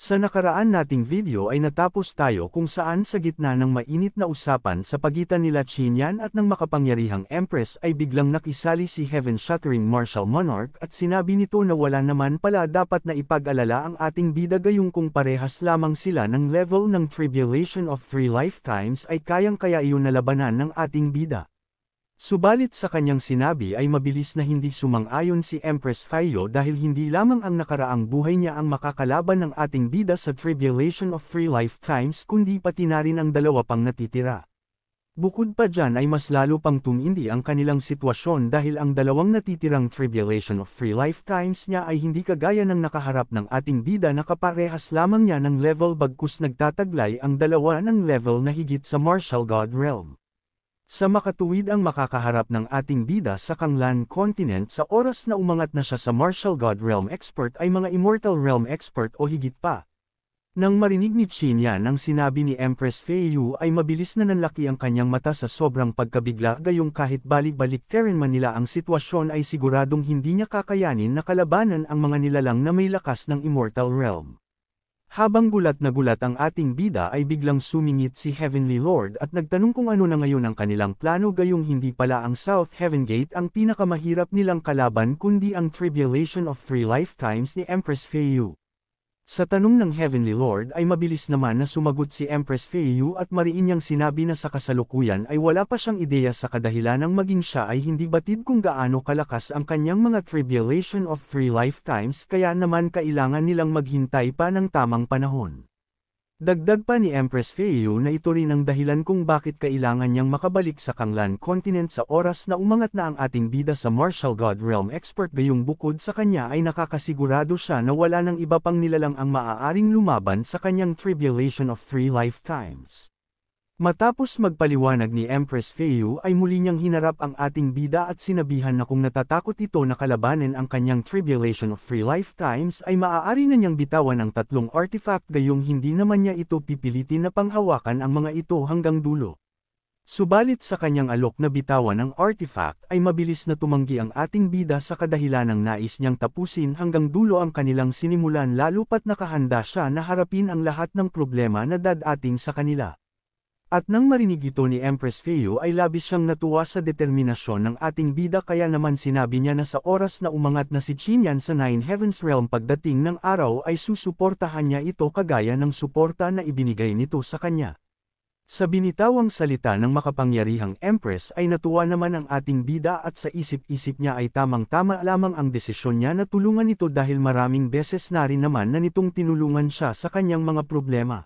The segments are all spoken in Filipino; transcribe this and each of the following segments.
Sa nakaraan nating video ay natapos tayo kung saan sa gitna ng mainit na usapan sa pagitan nila Qinyan at ng makapangyarihang Empress ay biglang nakisali si heaven-shattering martial monarch at sinabi nito na wala naman pala dapat na ipag-alala ang ating bida gayong kung parehas lamang sila ng level ng tribulation of three lifetimes ay kayang-kaya iyon na labanan ng ating bida. Subalit sa kanyang sinabi ay mabilis na hindi sumang-ayon si Empress Fayo dahil hindi lamang ang nakaraang buhay niya ang makakalaban ng ating bida sa tribulation of three lifetimes kundi pati na rin ang dalawa pang natitira. Bukod pa dyan ay mas lalo pang tumindi ang kanilang sitwasyon dahil ang dalawang natitirang tribulation of three lifetimes niya ay hindi kagaya ng nakaharap ng ating bida na kaparehas lamang niya ng level bagkus nagtataglay ang dalawa ng level na higit sa martial god realm sa makatuwid ang makakaharap ng ating bida sa Kanglan Continent sa oras na umangat na siya sa Martial God Realm Expert ay mga Immortal Realm Expert o higit pa. Nang marinig ni Chin yan ang sinabi ni Empress Feiyu ay mabilis na nanlaki ang kanyang mata sa sobrang pagkabigla gayong kahit balik-balik man nila ang sitwasyon ay siguradong hindi niya kakayanin na kalabanan ang mga nilalang na may lakas ng Immortal Realm. Habang gulat na gulat ang ating bida ay biglang sumingit si Heavenly Lord at nagtanong kung ano na ngayon ang kanilang plano gayong hindi pala ang South Heaven Gate ang pinakamahirap nilang kalaban kundi ang Tribulation of Three Lifetimes ni Empress Feiyu. Sa tanong ng Heavenly Lord ay mabilis naman na sumagot si Empress Feiyu at mariin niyang sinabi na sa kasalukuyan ay wala pa siyang ideya sa ng maging siya ay hindi batid kung gaano kalakas ang kanyang mga tribulation of three lifetimes kaya naman kailangan nilang maghintay pa ng tamang panahon. Dagdag pa ni Empress Feiyu na ito rin ang dahilan kung bakit kailangan niyang makabalik sa Kanglan Continent sa oras na umangat na ang ating bida sa martial god realm expert gayong bukod sa kanya ay nakakasigurado siya na wala ng iba pang nilalang ang maaaring lumaban sa kanyang tribulation of three lifetimes. Matapos magpaliwanag ni Empress Feiyu ay muli niyang hinarap ang ating bida at sinabihan na kung natatakot ito na kalabanin ang kanyang Tribulation of Three Lifetimes ay maaari na niyang bitawan ang tatlong artifact gayong hindi naman niya ito pipilitin na panghawakan ang mga ito hanggang dulo. Subalit sa kanyang alok na bitawan ng artifact ay mabilis na tumanggi ang ating bida sa kadahilanang nais niyang tapusin hanggang dulo ang kanilang sinimulan lalo pat nakahanda siya na harapin ang lahat ng problema na dadating sa kanila. At nang marinig ito ni Empress Feo ay labis siyang natuwa sa determinasyon ng ating bida kaya naman sinabi niya na sa oras na umangat na si Chinyan sa Nine Heavens Realm pagdating ng araw ay susuportahan niya ito kagaya ng suporta na ibinigay nito sa kanya. Sa binitawang salita ng makapangyarihang Empress ay natuwa naman ang ating bida at sa isip-isip niya ay tamang-tama lamang ang desisyon niya na tulungan ito dahil maraming beses na rin naman na nitong tinulungan siya sa kanyang mga problema.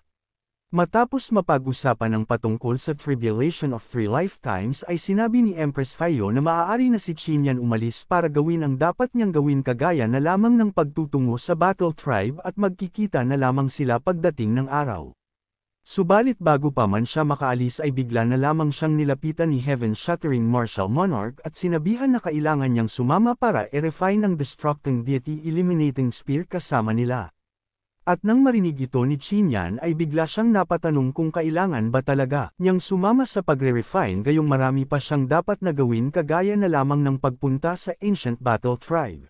Matapos mapag-usapan ang patungkol sa Tribulation of Three Lifetimes ay sinabi ni Empress Fayo na maaari na si Chinyan umalis para gawin ang dapat niyang gawin kagaya na lamang ng pagtutungo sa Battle Tribe at magkikita na lamang sila pagdating ng araw. Subalit bago pa man siya makaalis ay bigla na lamang siyang nilapitan ni Heaven-Shattering Martial Monarch at sinabihan na kailangan niyang sumama para i-refine ang Destructing Deity Eliminating Spear kasama nila. At nang marinig ito ni Chinyan ay bigla siyang napatanong kung kailangan ba talaga niyang sumama sa pagre-refine gayong marami pa siyang dapat na gawin kagaya na lamang ng pagpunta sa Ancient Battle Tribe.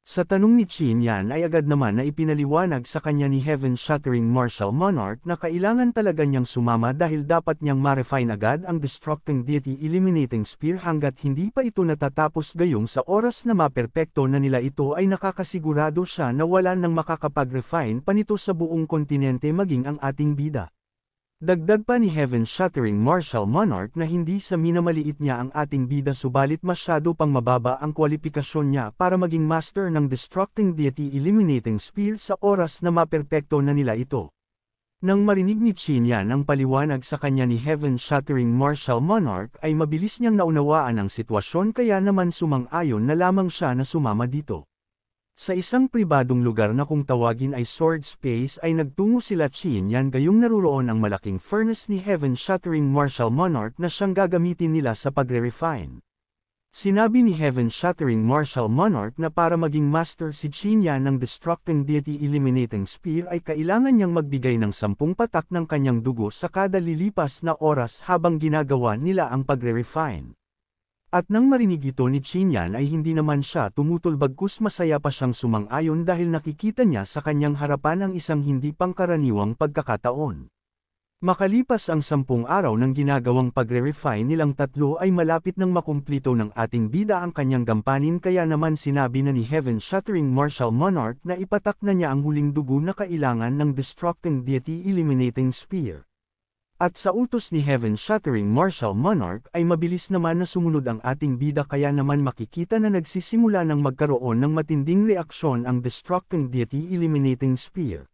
Sa tanong ni Chin Yan ay agad naman na ipinaliwanag sa kanya ni heaven-shattering martial monarch na kailangan talaga niyang sumama dahil dapat niyang ma-refine agad ang destructing deity eliminating spear hanggat hindi pa ito natatapos gayong sa oras na maperpekto na nila ito ay nakakasigurado siya na wala nang makakapag-refine pa nito sa buong kontinente maging ang ating bida. Dagdag pa ni heaven-shattering martial monarch na hindi sa minamaliit niya ang ating bida subalit masyado pang mababa ang kwalipikasyon niya para maging master ng destructing deity eliminating spear sa oras na maperpekto na nila ito. Nang marinig ni Yan ang paliwanag sa kanya ni heaven-shattering martial monarch ay mabilis niyang naunawaan ang sitwasyon kaya naman sumang-ayon na lamang siya na sumama dito. Sa isang pribadong lugar na kung tawagin ay Sword Space ay nagtungo sila Yan gayong naruroon ang malaking furnace ni Heaven-shattering Martial Monarch na siyang gagamitin nila sa pagre-refine. Sinabi ni Heaven-shattering Martial Monarch na para maging master si Yan ng Destructing Deity Eliminating Spear ay kailangan niyang magbigay ng sampung patak ng kanyang dugo sa kada lilipas na oras habang ginagawa nila ang pagre-refine. At nang marinig ito ni Chinyan ay hindi naman siya tumutol bagkus masaya pa siyang sumang-ayon dahil nakikita niya sa kanyang harapan ang isang hindi pangkaraniwang pagkakataon. Makalipas ang sampung araw ng ginagawang pagre-refine nilang tatlo ay malapit nang makumplito ng ating bida ang kanyang gampanin kaya naman sinabi na ni Heaven Shattering Martial Monarch na ipatak na niya ang huling dugo na kailangan ng Destructing Deity Eliminating Spear. At sa utos ni heaven-shattering martial monarch ay mabilis naman na sumunod ang ating bida kaya naman makikita na nagsisimula ng magkaroon ng matinding reaksyon ang Destructing Deity Eliminating Spear.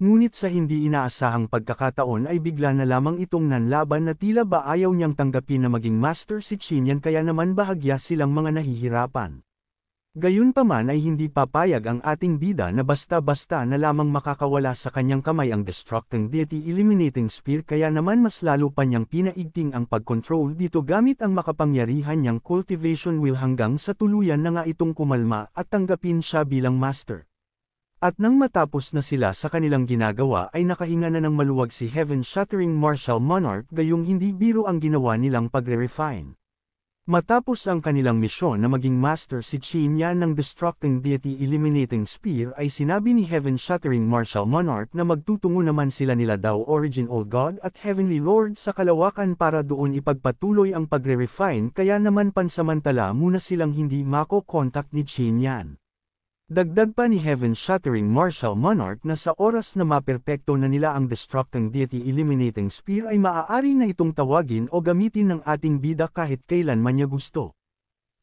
Ngunit sa hindi inaasahang pagkakataon ay bigla na lamang itong nanlaban na tila ba ayaw niyang tanggapin na maging master si Chinyan kaya naman bahagya silang mga nahihirapan. Gayunpaman ay hindi papayag ang ating bida na basta-basta na lamang makakawala sa kanyang kamay ang Destructing Deity Eliminating Spear kaya naman mas lalo pa niyang pinaigting ang pagkontrol dito gamit ang makapangyarihan niyang Cultivation Will hanggang sa tuluyan na nga itong kumalma at tanggapin siya bilang Master. At nang matapos na sila sa kanilang ginagawa ay nakahinga na ng maluwag si Heaven Shattering Martial Monarch gayong hindi biro ang ginawa nilang pagre-refine. Matapos ang kanilang misyon na maging master si Qin ng Destructing Deity Eliminating Spear ay sinabi ni Heaven Shattering Martial Monarch na magtutungo naman sila nila daw Origin Old God at Heavenly Lord sa kalawakan para doon ipagpatuloy ang pagre-refine kaya naman pansamantala muna silang hindi mako-contact ni Qin Dagdag pa ni heaven-shattering martial monarch na sa oras na maperpekto na nila ang destructing deity eliminating spear ay maaari na itong tawagin o gamitin ng ating bida kahit kailan man niya gusto.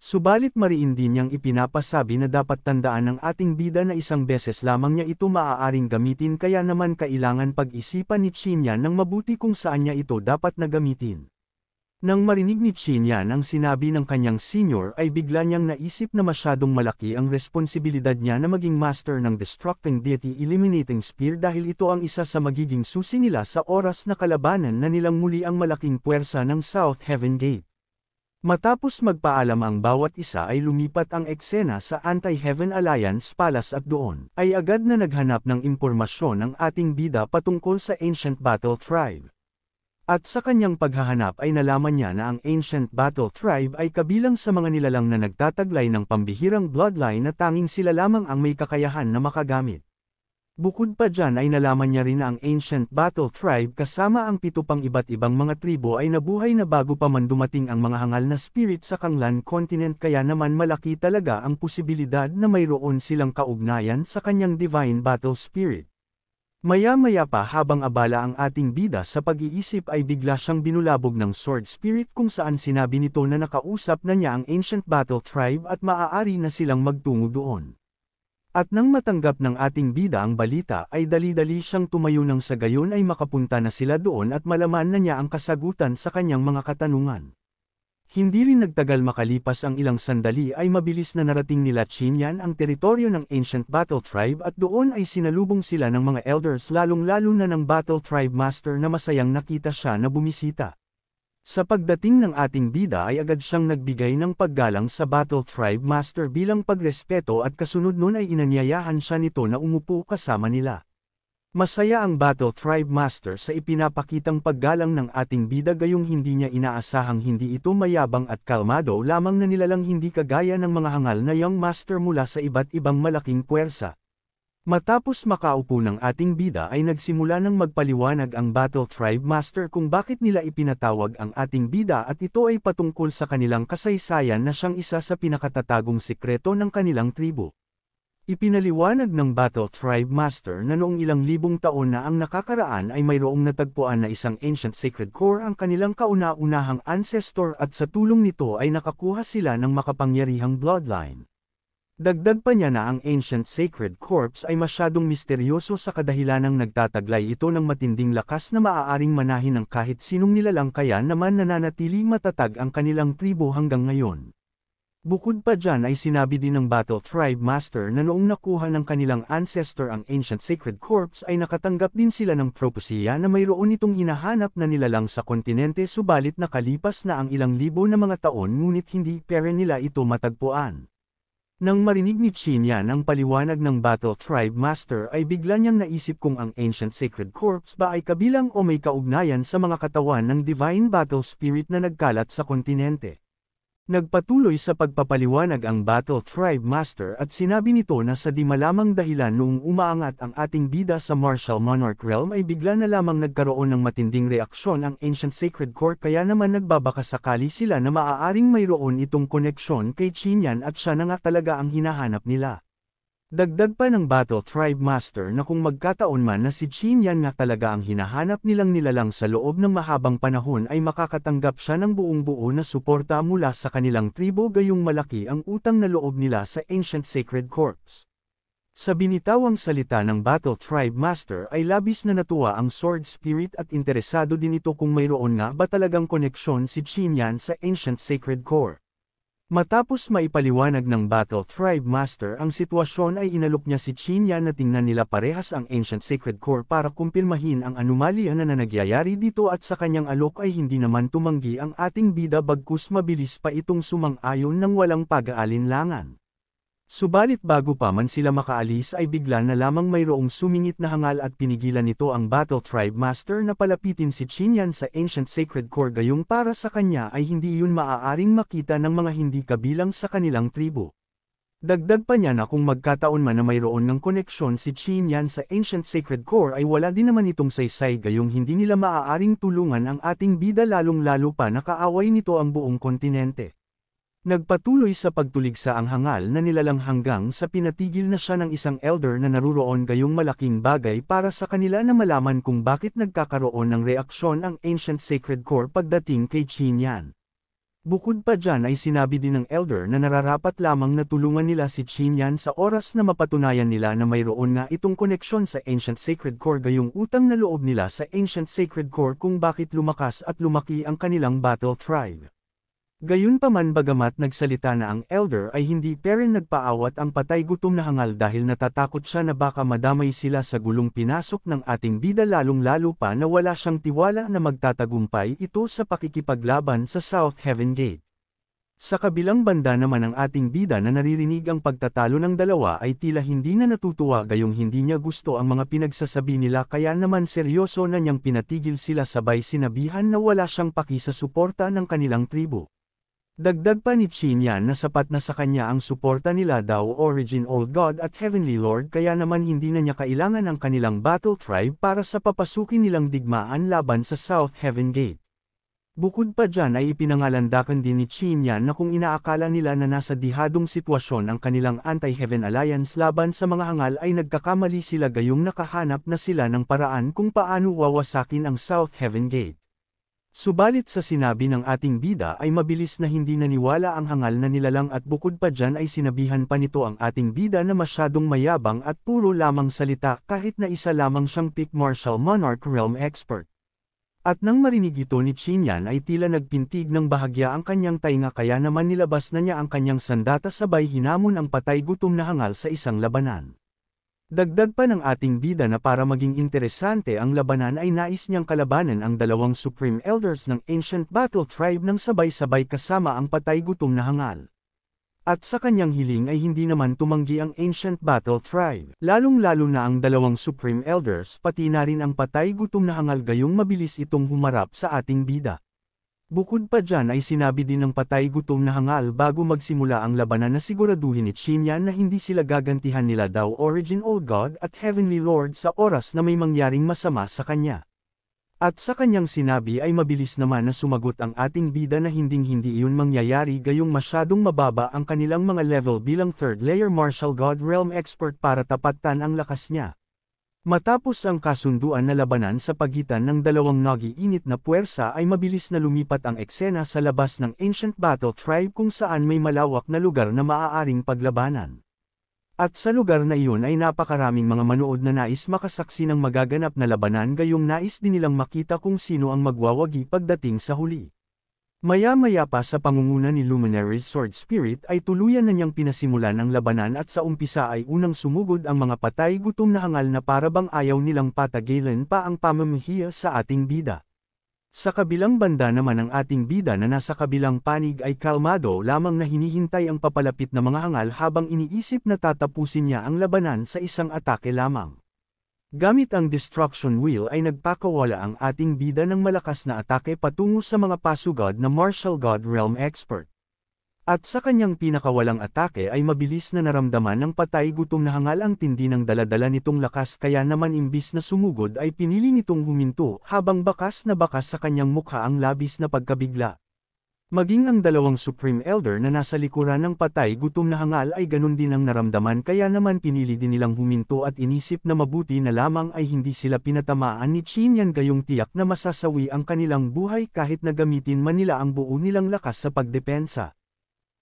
Subalit mariin din niyang ipinapasabi na dapat tandaan ng ating bida na isang beses lamang niya ito maaaring gamitin kaya naman kailangan pag-isipan ni Chinya ng mabuti kung saan niya ito dapat na gamitin. Nang marinig ni Chinyan ang sinabi ng kanyang senior ay bigla niyang naisip na masyadong malaki ang responsibilidad niya na maging master ng Destructing Deity Eliminating Spear dahil ito ang isa sa magiging susi nila sa oras na kalabanan na nilang muli ang malaking puwersa ng South Heaven Gate. Matapos magpaalam ang bawat isa ay lumipat ang eksena sa Anti-Heaven Alliance Palace at doon ay agad na naghanap ng impormasyon ang ating bida patungkol sa Ancient Battle Tribe. At sa kanyang paghahanap ay nalaman niya na ang Ancient Battle Tribe ay kabilang sa mga nilalang na nagtataglay ng pambihirang bloodline na tanging sila lamang ang may kakayahan na makagamit. Bukod pa dyan ay nalaman niya rin na ang Ancient Battle Tribe kasama ang pito pang iba't ibang mga tribo ay nabuhay na bago pa man dumating ang mga hangal na spirit sa Kanglan Continent kaya naman malaki talaga ang posibilidad na mayroon silang kaugnayan sa kanyang Divine Battle Spirit. Maya-maya pa habang abala ang ating bida sa pag-iisip ay bigla siyang binulabog ng sword spirit kung saan sinabi nito na nakausap na niya ang ancient battle tribe at maaari na silang magtungo doon. At nang matanggap ng ating bida ang balita ay dali-dali siyang tumayo ng sa gayon ay makapunta na sila doon at malaman na niya ang kasagutan sa kanyang mga katanungan. Hindi rin nagtagal makalipas ang ilang sandali ay mabilis na narating nila Chinyan ang teritoryo ng Ancient Battle Tribe at doon ay sinalubong sila ng mga elders lalong-lalo na ng Battle Tribe Master na masayang nakita siya na bumisita. Sa pagdating ng ating bida ay agad siyang nagbigay ng paggalang sa Battle Tribe Master bilang pagrespeto at kasunod nun ay inanyayahan siya nito na umupo kasama nila. Masaya ang Battle Tribe Master sa ipinapakitang paggalang ng ating bida gayong hindi niya inaasahang hindi ito mayabang at kalmado lamang na nilalang hindi kagaya ng mga hangal na young master mula sa iba't ibang malaking puwersa. Matapos makaupo ng ating bida ay nagsimula ng magpaliwanag ang Battle Tribe Master kung bakit nila ipinatawag ang ating bida at ito ay patungkol sa kanilang kasaysayan na siyang isa sa pinakatatagong sekreto ng kanilang tribo. Ipinaliwanag ng Battle Tribe Master na noong ilang libong taon na ang nakakaraan ay mayroong natagpuan na isang ancient sacred core ang kanilang kauna-unahang ancestor at sa tulong nito ay nakakuha sila ng makapangyarihang bloodline. Dagdag pa niya na ang ancient sacred corpse ay masyadong misteryoso sa kadahilanang nagtataglay ito ng matinding lakas na maaaring manahin ng kahit sinong nilalang kaya naman nananatili matatag ang kanilang tribo hanggang ngayon. Bukod pa dyan ay sinabi din ng Battle Tribe Master na noong nakuha ng kanilang ancestor ang Ancient Sacred Corpse ay nakatanggap din sila ng propesya na mayroon itong hinahanap na nilalang sa kontinente subalit nakalipas na ang ilang libo na mga taon ngunit hindi pera nila ito matagpuan. Nang marinig ni Chinya ang paliwanag ng Battle Tribe Master ay bigla niyang naisip kung ang Ancient Sacred Corpse ba ay kabilang o may kaugnayan sa mga katawan ng Divine Battle Spirit na nagkalat sa kontinente. Nagpatuloy sa pagpapaliwanag ang Battle Thrive Master at sinabi nito na sa di malamang dahilan noong umaangat ang ating bida sa Martial Monarch Realm ay bigla na lamang nagkaroon ng matinding reaksyon ang Ancient Sacred Court kaya naman nagbabakasakali sila na maaaring mayroon itong koneksyon kay Chinyan at siya na nga talaga ang hinahanap nila. Dagdag pa ng Battle Tribe Master na kung magkataon man na si Qin Yan nga talaga ang hinahanap nilang nilalang sa loob ng mahabang panahon ay makakatanggap siya ng buong buo na suporta mula sa kanilang tribo gayong malaki ang utang na loob nila sa Ancient Sacred Corps. Sa binitawang salita ng Battle Tribe Master ay labis na natuwa ang Sword Spirit at interesado din ito kung mayroon nga ba talagang koneksyon si Qin Yan sa Ancient Sacred Corps. Matapos maipaliwanag ng Battle Tribe Master ang sitwasyon ay inalok niya si Chinya na tingnan nila parehas ang Ancient Sacred Core para kumpirmahin ang anomalya na nangyayari dito at sa kanyang alok ay hindi naman tumanggi ang ating bida bagkus mabilis pa itong sumang-ayon ng walang pag-aalinlangan. Subalit bago pa man sila makaalis ay bigla na lamang mayroong sumingit na hangal at pinigilan nito ang Battle Tribe Master na palapitin si Chinyan sa Ancient Sacred Core gayong para sa kanya ay hindi yun maaaring makita ng mga hindi kabilang sa kanilang tribo. Dagdag pa niya na kung magkataon man na mayroon ng koneksyon si Chinyan sa Ancient Sacred Core ay wala din naman itong saysay gayong hindi nila maaaring tulungan ang ating bida lalong lalo pa nakaaway nito ang buong kontinente. Nagpatuloy sa pagtuligsa ang hangal na nilalang hanggang sa pinatigil na siya ng isang elder na naruroon gayong malaking bagay para sa kanila na malaman kung bakit nagkakaroon ng reaksyon ang Ancient Sacred Core pagdating kay Chinyan. Bukod pa dyan ay sinabi din ng elder na nararapat lamang na tulungan nila si Chinyan sa oras na mapatunayan nila na mayroon nga itong koneksyon sa Ancient Sacred Core gayong utang na loob nila sa Ancient Sacred Core kung bakit lumakas at lumaki ang kanilang battle tribe. Gayunpaman bagamat nagsalita na ang elder ay hindi pa rin nagpaawat ang patay gutom na hangal dahil natatakot siya na baka madamay sila sa gulong pinasok ng ating bida lalong lalo pa na wala siyang tiwala na magtatagumpay ito sa pakikipaglaban sa South Heaven Gate. Sa kabilang banda naman ang ating bida na naririnig ang pagtatalo ng dalawa ay tila hindi na natutuwa gayong hindi niya gusto ang mga pinagsasabi nila kaya naman seryoso na niyang pinatigil sila sabay sinabihan na wala siyang paki ng kanilang tribo. Dagdag pa ni Chinyan na sapat na sa kanya ang suporta nila daw Origin Old God at Heavenly Lord kaya naman hindi na niya kailangan ang kanilang battle tribe para sa papasukin nilang digmaan laban sa South Heaven Gate. Bukod pa dyan ay ipinangalandakan din ni Chinyan na kung inaakala nila na nasa dihadong sitwasyon ang kanilang Anti-Heaven Alliance laban sa mga hangal ay nagkakamali sila gayong nakahanap na sila ng paraan kung paano wawasakin ang South Heaven Gate. Subalit sa sinabi ng ating bida ay mabilis na hindi naniwala ang hangal na nilalang at bukod pa dyan ay sinabihan pa nito ang ating bida na masyadong mayabang at puro lamang salita kahit na isa lamang siyang peak martial monarch realm expert. At nang marinig ito ni Chinyan ay tila nagpintig ng bahagya ang kanyang tainga kaya naman nilabas na niya ang kanyang sandata sabay hinamon ang patay gutom na hangal sa isang labanan. Dagdag pa ng ating bida na para maging interesante ang labanan ay nais niyang kalabanan ang dalawang Supreme Elders ng Ancient Battle Tribe ng sabay-sabay kasama ang patay gutom na hangal. At sa kanyang hiling ay hindi naman tumanggi ang Ancient Battle Tribe, lalong-lalo na ang dalawang Supreme Elders pati na rin ang patay gutom na hangal gayong mabilis itong humarap sa ating bida. Bukod pa dyan ay sinabi din ng patay gutom na hangal bago magsimula ang labanan na siguraduhin ni Chinya na hindi sila gagantihan nila daw Origin Old God at Heavenly Lord sa oras na may mangyaring masama sa kanya. At sa kanyang sinabi ay mabilis naman na sumagot ang ating bida na hinding-hindi iyon mangyayari gayong masyadong mababa ang kanilang mga level bilang third layer martial god realm expert para tapatan ang lakas niya. Matapos ang kasunduan na labanan sa pagitan ng dalawang nagiinit na puwersa ay mabilis na lumipat ang eksena sa labas ng Ancient Battle Tribe kung saan may malawak na lugar na maaaring paglabanan. At sa lugar na iyon ay napakaraming mga manood na nais makasaksi ng magaganap na labanan gayong nais din nilang makita kung sino ang magwawagi pagdating sa huli. Maya-maya pa sa pangunguna ni Luminary Sword Spirit ay tuluyan na niyang pinasimulan ang labanan at sa umpisa ay unang sumugod ang mga patay gutom na hangal na parabang ayaw nilang patagilan pa ang pamamahiya sa ating bida. Sa kabilang banda naman ang ating bida na nasa kabilang panig ay kalmado lamang na hinihintay ang papalapit na mga hangal habang iniisip na tatapusin niya ang labanan sa isang atake lamang. Gamit ang destruction wheel ay nagpakawala ang ating bida ng malakas na atake patungo sa mga pasugod na martial god realm expert. At sa kanyang pinakawalang atake ay mabilis na naramdaman ng patay gutom na hangal ang tindi ng daladala nitong lakas kaya naman imbis na sumugod ay pinili nitong huminto habang bakas na bakas sa kanyang mukha ang labis na pagkabigla. Maging ang dalawang Supreme Elder na nasa likuran ng patay gutom na hangal ay ganun din ang naramdaman kaya naman pinili din nilang huminto at inisip na mabuti na lamang ay hindi sila pinatamaan ni Chinyan gayong tiyak na masasawi ang kanilang buhay kahit na gamitin man nila ang buo nilang lakas sa pagdepensa.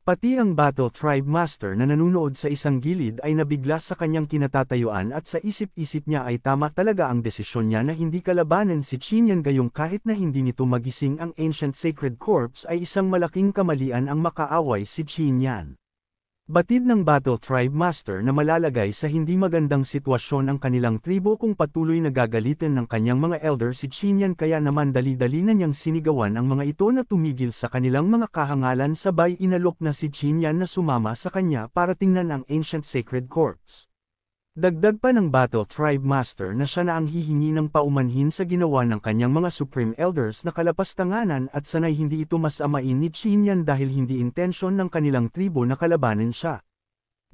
Pati ang Battle Tribe Master na nanunood sa isang gilid ay nabigla sa kanyang kinatatayuan at sa isip-isip niya ay tama talaga ang desisyon niya na hindi kalabanan si Chinyan gayong kahit na hindi nito magising ang Ancient Sacred Corpse ay isang malaking kamalian ang makaaway si Chinyan. Batid ng Battle Tribe Master na malalagay sa hindi magandang sitwasyon ang kanilang tribo kung patuloy na gagalitin ng kanyang mga elder si Chinyan kaya naman dali-dali na niyang sinigawan ang mga ito na tumigil sa kanilang mga kahangalan sabay inalok na si Chinyan na sumama sa kanya para tingnan ang Ancient Sacred Corpse. Dagdag pa ng Battle Tribe Master na siya na ang hihingi ng paumanhin sa ginawa ng kanyang mga Supreme Elders na kalapastanganan at sanay hindi ito mas amain ni Chinyan dahil hindi intensyon ng kanilang tribo na kalabanin siya.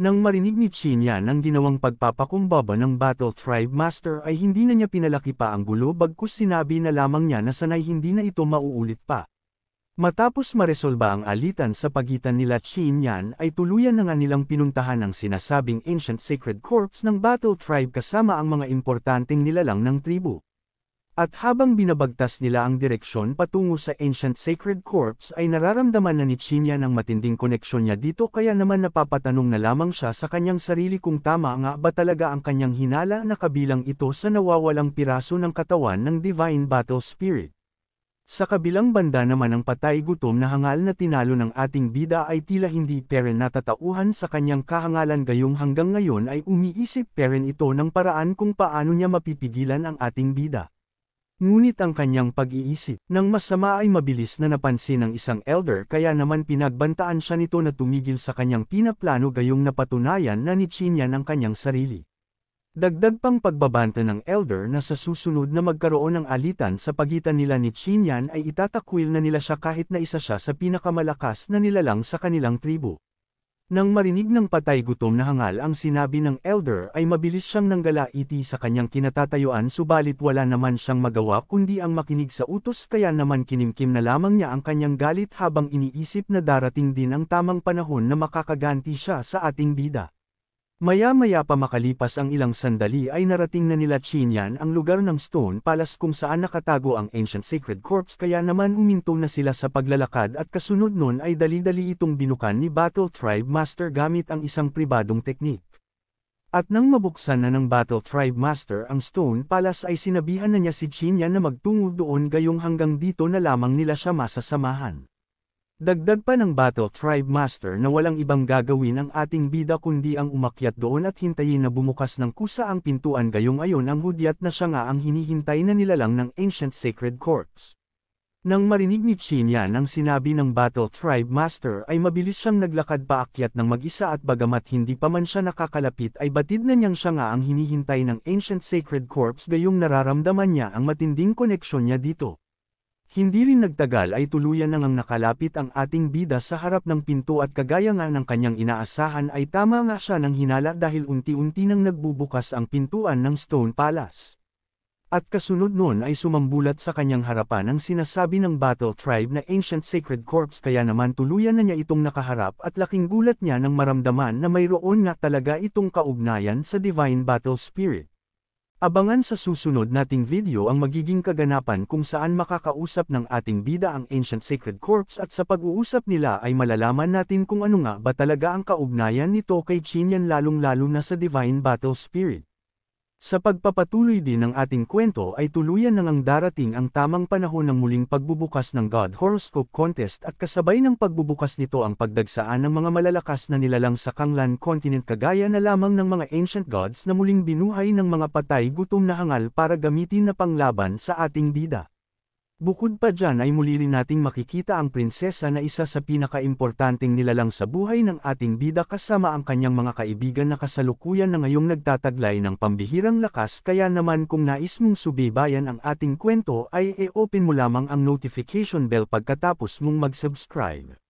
Nang marinig ni Chinyan ang ginawang pagpapakumbaba ng Battle Tribe Master ay hindi na niya pinalaki pa ang gulo bagkus sinabi na lamang niya na sanay hindi na ito mauulit pa. Matapos maresolba ang alitan sa pagitan nila Qin Yan ay tuluyan na nga nilang pinuntahan ang sinasabing ancient sacred corpse ng Battle Tribe kasama ang mga importanteng nilalang ng tribu. At habang binabagtas nila ang direksyon patungo sa ancient sacred corpse ay nararamdaman na ni Qin Yan ang matinding koneksyon niya dito kaya naman napapatanong na lamang siya sa kanyang sarili kung tama nga ba talaga ang kanyang hinala na kabilang ito sa nawawalang piraso ng katawan ng Divine Battle Spirit. Sa kabilang banda naman ang patay gutom na hangal na tinalo ng ating bida ay tila hindi peren natatauhan sa kanyang kahangalan gayong hanggang ngayon ay umiisip peren ito ng paraan kung paano niya mapipigilan ang ating bida. Ngunit ang kanyang pag-iisip ng masama ay mabilis na napansin ng isang elder kaya naman pinagbantaan siya nito na tumigil sa kanyang pinaplano gayong napatunayan na nichinya ng kanyang sarili. Dagdag pang pagbabanta ng elder na sa susunod na magkaroon ng alitan sa pagitan nila ni Chinyan ay itatakwil na nila siya kahit na isa siya sa pinakamalakas na nilalang sa kanilang tribu. Nang marinig ng patay gutom na hangal ang sinabi ng elder ay mabilis siyang nanggala iti sa kanyang kinatatayuan subalit wala naman siyang magawa kundi ang makinig sa utos kaya naman kinimkim na lamang niya ang kanyang galit habang iniisip na darating din ang tamang panahon na makakaganti siya sa ating bida. Maya-maya pa makalipas ang ilang sandali ay narating na nila Chinyan ang lugar ng Stone Palace kung saan nakatago ang Ancient Sacred Corpse kaya naman uminto na sila sa paglalakad at kasunod nun ay dali-dali itong binukan ni Battle Tribe Master gamit ang isang pribadong teknik. At nang mabuksan na ng Battle Tribe Master ang Stone Palace ay sinabihan na niya si Chinyan na magtungo doon gayong hanggang dito na lamang nila siya masasamahan. Dagdag pa ng Battle Tribe Master na walang ibang gagawin ang ating bida kundi ang umakyat doon at hintayin na bumukas ng kusa ang pintuan gayong ayon ang hudyat na siya nga ang hinihintay na nilalang ng Ancient Sacred Corpse. Nang marinig ni Chinya ang sinabi ng Battle Tribe Master ay mabilis siyang naglakad paakyat ng mag-isa at bagamat hindi pa man siya nakakalapit ay batid na niyang siya nga ang hinihintay ng Ancient Sacred Corps gayong nararamdaman niya ang matinding koneksyon niya dito. Hindi rin nagtagal ay tuluyan nang ang nakalapit ang ating bida sa harap ng pinto at kagaya nga ng kanyang inaasahan ay tama nga siya ng hinala dahil unti-unti nang nagbubukas ang pintuan ng Stone Palace. At kasunod noon ay sumambulat sa kanyang harapan ang sinasabi ng Battle Tribe na Ancient Sacred Corpse kaya naman tuluyan na niya itong nakaharap at laking gulat niya nang maramdaman na mayroon nga talaga itong kaugnayan sa Divine Battle Spirit. Abangan sa susunod nating video ang magiging kaganapan kung saan makakausap ng ating bida ang Ancient Sacred Corpse at sa pag-uusap nila ay malalaman natin kung ano nga ba talaga ang kaugnayan nito kay Chinyan lalong-lalo na sa Divine Battle Spirit. Sa pagpapatuloy din ng ating kwento ay tuluyan nang ang darating ang tamang panahon ng muling pagbubukas ng God Horoscope Contest at kasabay ng pagbubukas nito ang pagdagsaan ng mga malalakas na nilalang sa Kanglan Continent kagaya na lamang ng mga ancient gods na muling binuhay ng mga patay gutom na hangal para gamitin na panglaban sa ating bida. Bukod pa dyan ay muli rin nating makikita ang prinsesa na isa sa pinakaimportanteng nilalang sa buhay ng ating bida kasama ang kanyang mga kaibigan na kasalukuyan na ngayong nagtataglay ng pambihirang lakas kaya naman kung nais mong subaybayan ang ating kwento ay e-open mo lamang ang notification bell pagkatapos mong mag-subscribe.